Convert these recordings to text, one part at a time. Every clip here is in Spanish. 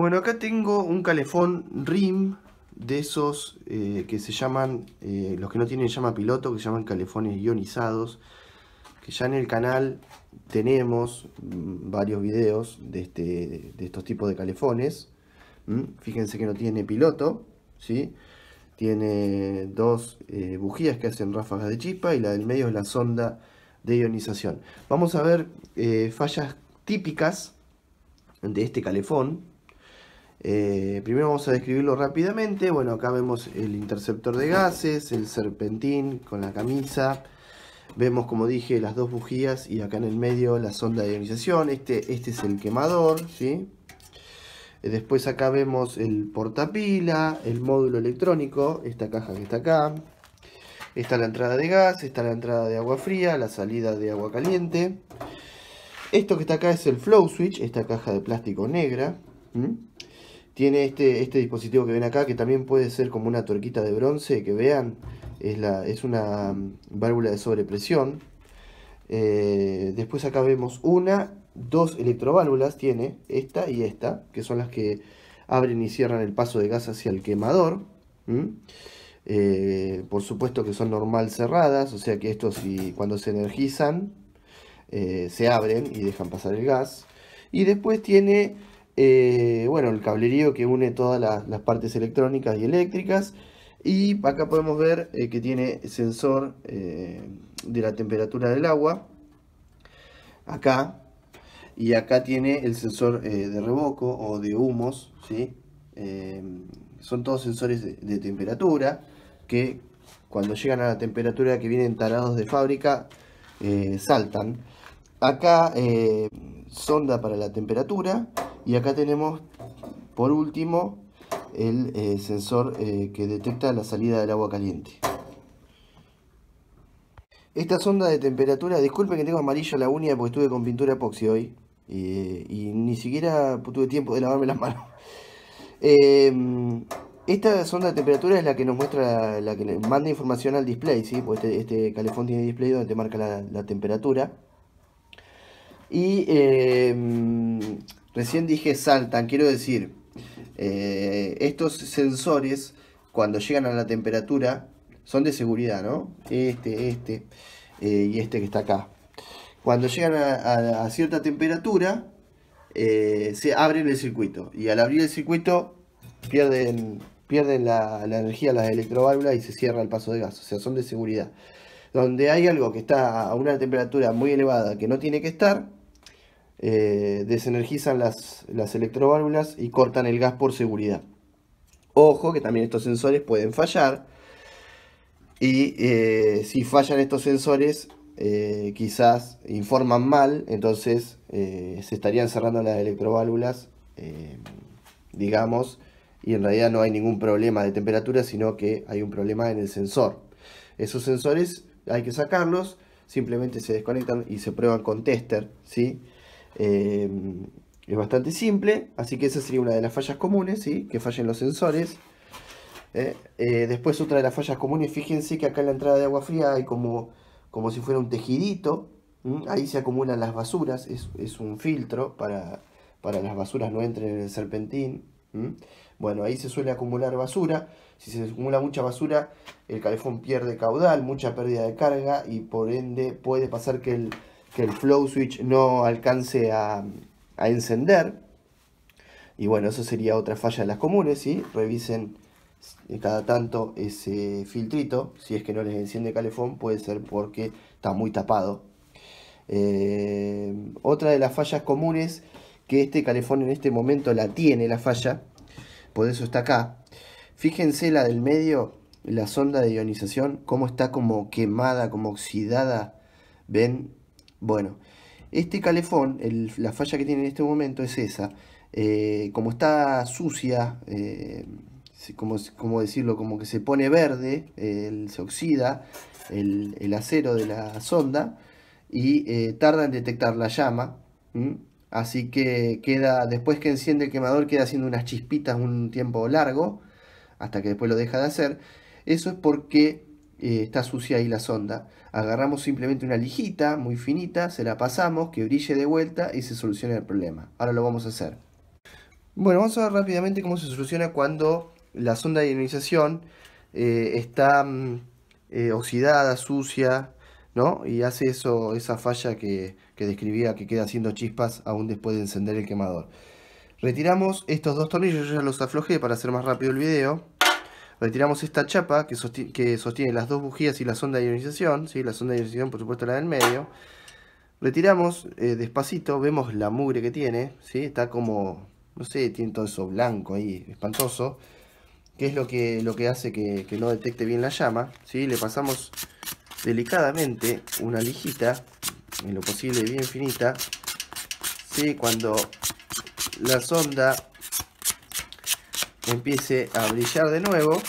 Bueno, acá tengo un calefón RIM de esos eh, que se llaman, eh, los que no tienen llama piloto, que se llaman calefones ionizados, que ya en el canal tenemos mm, varios videos de, este, de estos tipos de calefones. Fíjense que no tiene piloto, ¿sí? tiene dos eh, bujías que hacen ráfagas de chispa y la del medio es la sonda de ionización. Vamos a ver fallas típicas de este calefón, eh, primero vamos a describirlo rápidamente. Bueno, acá vemos el interceptor de gases, el serpentín con la camisa. Vemos, como dije, las dos bujías y acá en el medio la sonda de ionización. Este, este es el quemador, ¿sí? Eh, después acá vemos el portapila, el módulo electrónico, esta caja que está acá. Está la entrada de gas, está la entrada de agua fría, la salida de agua caliente. Esto que está acá es el flow switch, esta caja de plástico negra. Tiene este, este dispositivo que ven acá, que también puede ser como una tuerquita de bronce, que vean, es, la, es una mm, válvula de sobrepresión. Eh, después acá vemos una, dos electroválvulas, tiene esta y esta, que son las que abren y cierran el paso de gas hacia el quemador. Eh, por supuesto que son normal cerradas, o sea que estos cuando se energizan eh, se abren y dejan pasar el gas. Y después tiene eh, bueno, el cablerío que une todas las partes electrónicas y eléctricas. Y acá podemos ver eh, que tiene sensor eh, de la temperatura del agua. Acá. Y acá tiene el sensor de reboco o de humos. son todos sensores de, temperatura que cuando llegan a la temperatura que vienen tarados de fábrica, saltan. Acá sonda para la temperatura y acá tenemos, por último, el eh, sensor eh, que detecta la salida del agua caliente. Esta sonda de temperatura, disculpen que tengo amarillo la uña porque estuve con pintura epoxi hoy y ni siquiera tuve tiempo de lavarme las manos. Em, esta sonda de temperatura es la que nos muestra, la que manda información al display, ¿sí? Porque este, este, calefón tiene display donde te marca la, la temperatura. Y em, Recién dije saltan, quiero decir, eh, estos sensores cuando llegan a la temperatura son de seguridad, ¿no? Este, este eh, y este que está acá. Cuando llegan a, cierta temperatura, eh, se abren el circuito. Y al abrir el circuito, pierden, pierden la, la energía las electroválvulas y se cierra el paso de gas. O sea, son de seguridad. Donde hay algo que está a una temperatura muy elevada que no tiene que estar, eh, desenergizan las, las electroválvulas y cortan el gas por seguridad. Ojo que también estos sensores pueden fallar. Y eh, si fallan estos sensores, eh, quizás informan mal, entonces se estarían cerrando las electroválvulas, digamos, y en realidad no hay ningún problema de temperatura, sino que hay un problema en el sensor. Esos sensores hay que sacarlos, simplemente se desconectan y se prueban con tester, ¿sí? Em, es bastante simple, así que esa sería una de las fallas comunes, ¿sí? que fallen los sensores. ¿eh? Eh, después otra de las fallas comunes, fíjense que acá en la entrada de agua fría hay como, como si fuera un tejidito, ahí se acumulan las basuras, es, un filtro para, para, las basuras no entren en el serpentín. Bueno, ahí se suele acumular basura, si se acumula mucha basura el calefón pierde caudal, mucha pérdida de carga y por ende puede pasar que el que el flow switch no alcance a, encender. Y bueno, eso sería otra falla de las comunes, ¿sí? Revisen eh, cada tanto ese filtrito. Si es que no les enciende calefón, puede ser porque está muy tapado. Eh, otra de las fallas comunes que este calefón en este momento la tiene, la falla, por eso está acá. Fíjense la del medio, la sonda de ionización, cómo está como quemada, como oxidada. ¿Ven? Bueno, este calefón, la falla que tiene en este momento es esa. Eh, como está sucia, eh, como, decirlo, como que se pone verde, se oxida el, acero de la sonda y eh, tarda en detectar la llama. Así que queda, después que enciende el quemador, queda haciendo unas chispitas un tiempo largo, hasta que después lo deja de hacer. Eso es porque eh, está sucia ahí la sonda. Agarramos simplemente una lijita muy finita, se la pasamos, que brille de vuelta y se soluciona el problema. Ahora lo vamos a hacer. Bueno, vamos a ver rápidamente cómo se soluciona cuando la sonda de ionización eh, está mm, eh, oxidada, sucia, ¿no? Y hace eso, esa falla que, que describía que queda haciendo chispas aún después de encender el quemador. Retiramos estos dos tornillos, yo ya los aflojé para hacer más rápido el video retiramos esta chapa que sostiene, las dos bujías y la sonda de ionización, ¿sí? la sonda de ionización por supuesto la del medio, retiramos eh, despacito, vemos la mugre que tiene, ¿sí? está como, no sé, tiene todo eso blanco ahí, espantoso, que es lo que, lo que hace que, que no detecte bien la llama, ¿sí? le pasamos delicadamente una lijita, en lo posible bien finita, ¿sí? cuando la sonda empiece a brillar de nuevo,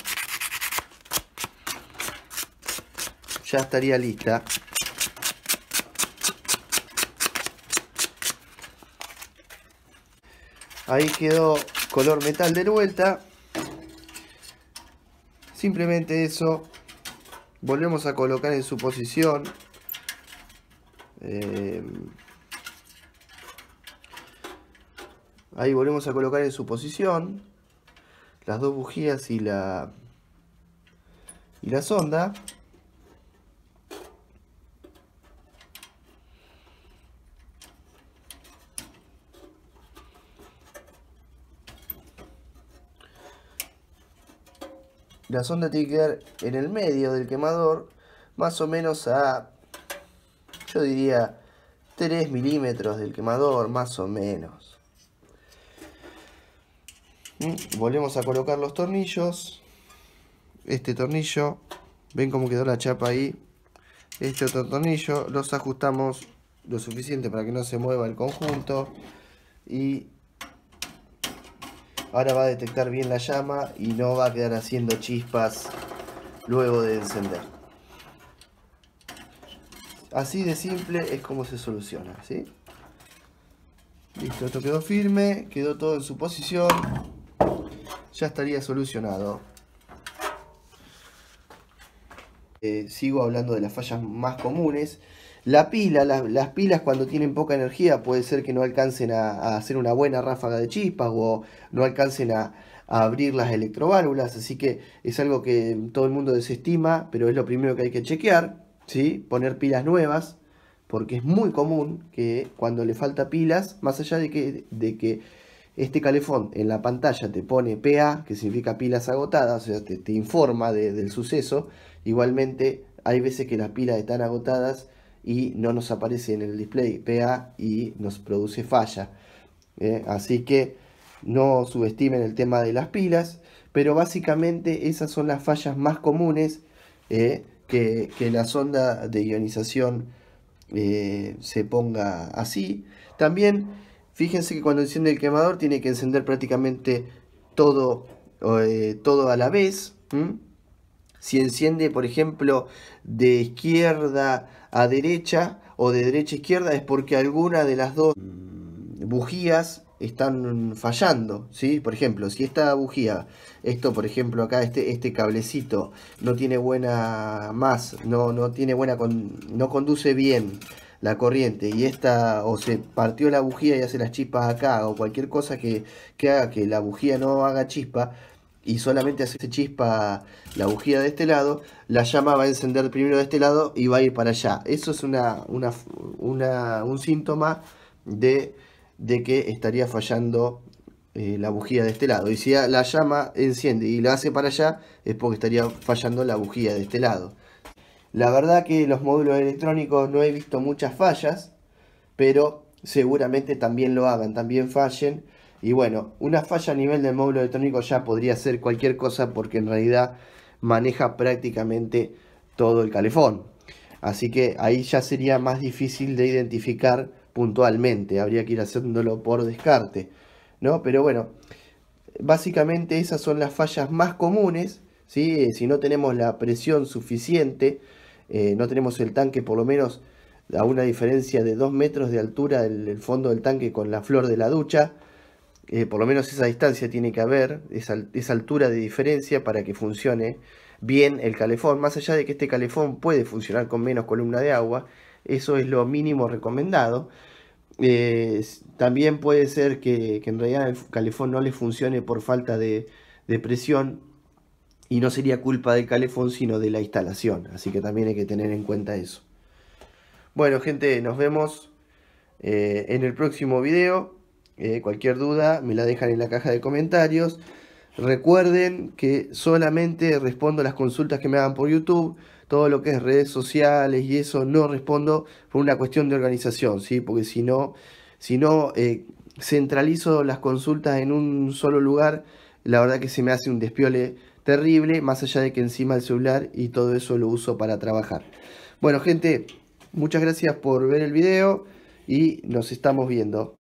ya estaría lista. Ahí quedó color metal de vuelta. Simplemente eso. Volvemos a colocar en su posición. Eh, ahí volvemos a colocar en su posición las dos bujías y la y la sonda la sonda tiene que en el medio del quemador más o menos a yo diría 3 milímetros del quemador más o menos Mm, volvemos a colocar los tornillos. Este tornillo, ven cómo quedó la chapa ahí. Este otro tornillo, los ajustamos lo suficiente para que no se mueva el conjunto. Y ahora va a detectar bien la llama y no va a quedar haciendo chispas luego de encender. Así de simple es como se soluciona, Listo, esto quedó firme, quedó todo en su posición ya estaría solucionado. Eh, sigo hablando de las fallas más comunes. La pila, las pilas cuando tienen poca energía puede ser que no alcancen a, hacer una buena ráfaga de chispas o no alcancen a, abrir las electroválvulas, así que es algo que todo el mundo desestima, pero es lo primero que hay que chequear, ¿sí? poner pilas nuevas, porque es muy común que cuando le falta pilas, más allá de que, de que este calefón en la pantalla te pone PA, que significa pilas agotadas, o sea, te, informa del suceso. Igualmente, hay veces que las pilas están agotadas y no nos aparece en el display PA y nos produce falla. ¿eh? Así que no subestimen el tema de las pilas, pero básicamente esas son las fallas más comunes ¿eh? que, la sonda de ionización eh, se ponga así. También Fíjense que cuando enciende el quemador tiene que encender prácticamente todo, eh, todo a la vez. Si enciende, por ejemplo, de izquierda a derecha o de derecha a izquierda es porque alguna de las dos bujías están fallando, ¿sí? Por ejemplo, si esta bujía, esto por ejemplo acá, este, este cablecito, no tiene buena más, no, no tiene buena, no conduce bien la corriente y esta o se partió la bujía y hace las chispas acá o cualquier cosa que, haga que la bujía no haga chispa y solamente hace chispa la bujía de este lado, la llama va a encender primero de este lado y va a ir para allá. Eso es una, un síntoma de, que estaría fallando eh, la bujía de este lado. Y si la llama enciende y la hace para allá, es porque estaría fallando la bujía de este lado. La verdad que los módulos electrónicos no he visto muchas fallas, pero seguramente también lo hagan, también fallen. Y bueno, una falla a nivel del módulo electrónico ya podría ser cualquier cosa porque en realidad maneja prácticamente todo el calefón. Así que ahí ya sería más difícil de identificar puntualmente, habría que ir haciéndolo por descarte, ¿no? Pero bueno, básicamente esas son las fallas más comunes, eh, Si no tenemos la presión suficiente, eh, no tenemos el tanque por lo menos a una diferencia de 2 metros de altura del fondo del tanque con la flor de la ducha. Eh, por lo menos esa distancia tiene que haber, esa, altura de diferencia para que funcione bien el calefón. Más allá de que este calefón puede funcionar con menos columna de agua, eso es lo mínimo recomendado. Eh, también puede ser que, en realidad el calefón no le funcione por falta de, de presión y no sería culpa del calefón, sino de la instalación. Así que también hay que tener en cuenta eso. Bueno, gente, nos vemos eh, en el próximo video. Eh, cualquier duda me la dejan en la caja de comentarios. Recuerden que solamente respondo las consultas que me hagan por YouTube. Todo lo que es redes sociales y eso no respondo por una cuestión de organización, ¿sí? Porque si no, si no eh, centralizo las consultas en un solo lugar, la verdad que se me hace un despiole terrible, más allá de que encima el celular y todo eso lo uso para trabajar. Bueno, gente, muchas gracias por ver el video y nos estamos viendo.